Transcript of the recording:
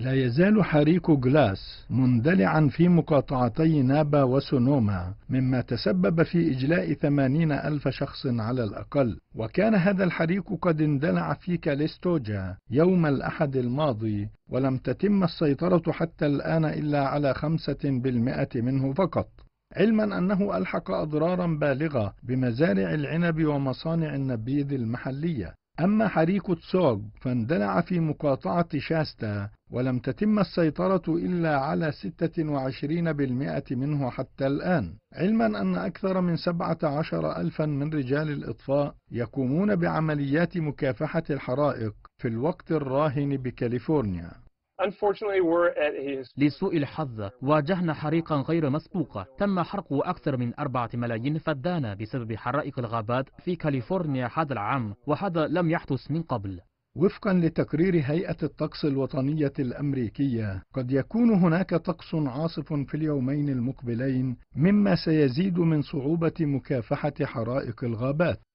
لا يزال حريق جلاس مندلعا في مقاطعتي نابا وسونوما مما تسبب في إجلاء ثمانين ألف شخص على الأقل وكان هذا الحريق قد اندلع في كاليستوجا يوم الأحد الماضي ولم تتم السيطرة حتى الآن إلا على خمسة بالمئة منه فقط علما أنه ألحق أضرارا بالغة بمزارع العنب ومصانع النبيذ المحلية أما حريك تسوغ فاندلع في مقاطعة شاستا ولم تتم السيطرة إلا على 26% منه حتى الآن علما أن أكثر من 17 ألفا من رجال الإطفاء يقومون بعمليات مكافحة الحرائق في الوقت الراهن بكاليفورنيا لسوء الحظ واجهنا حريقا غير مسبوقة تم حرق أكثر من أربعة ملايين فدانة بسبب حرائق الغابات في كاليفورنيا هذا العام وهذا لم يحدث من قبل وفقا لتقرير هيئة الطقس الوطنية الأمريكية قد يكون هناك طقس عاصف في اليومين المقبلين مما سيزيد من صعوبة مكافحة حرائق الغابات